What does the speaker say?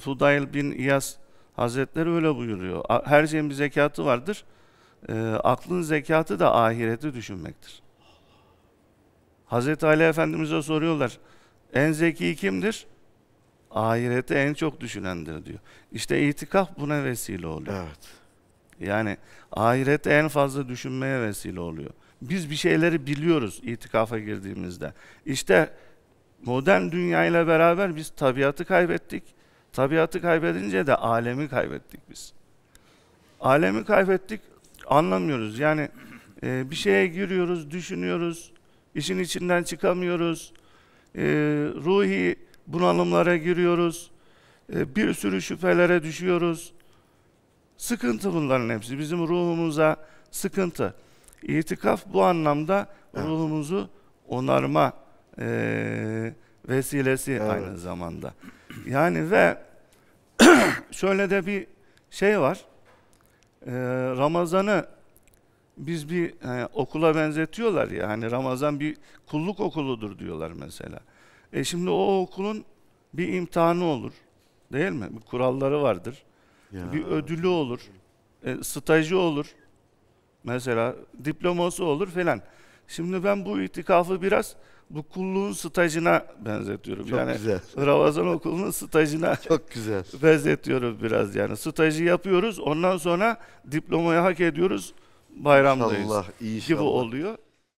Fudayl bin İyas Hazretleri öyle buyuruyor. Her şeyin bir zekatı vardır. E, aklın zekatı da ahireti düşünmektir. Hazreti Ali Efendimiz'e soruyorlar. En zeki kimdir? Ahirete en çok düşünendir diyor. İşte itikaf buna vesile oluyor. Evet. Yani ahirete en fazla düşünmeye vesile oluyor. Biz bir şeyleri biliyoruz itikafa girdiğimizde. İşte modern dünyayla beraber biz tabiatı kaybettik. Tabiatı kaybedince de alemi kaybettik biz. Alemi kaybettik, anlamıyoruz. Yani e, bir şeye giriyoruz, düşünüyoruz, işin içinden çıkamıyoruz, e, ruhi bunalımlara giriyoruz, e, bir sürü şüphelere düşüyoruz. Sıkıntı bunların hepsi. Bizim ruhumuza sıkıntı. İtikaf bu anlamda evet. ruhumuzu onarma e, vesilesi evet. aynı zamanda. Yani ve şöyle de bir şey var. Ee, Ramazan'ı biz bir e, okula benzetiyorlar ya hani Ramazan bir kulluk okuludur diyorlar mesela. E şimdi o okulun bir imtihanı olur. Değil mi? Bir kuralları vardır. Ya. Bir ödülü olur. E, stajı olur. Mesela diploması olur falan. Şimdi ben bu itikafı biraz bu kulluğun stajına benzetiyorum. Çok yani güzel. Ramazan okulunun stajına Çok güzel. benzetiyorum biraz yani. Stajı yapıyoruz ondan sonra diplomayı hak ediyoruz bayramdayız. İnşallah, inşallah. Gibi oluyor.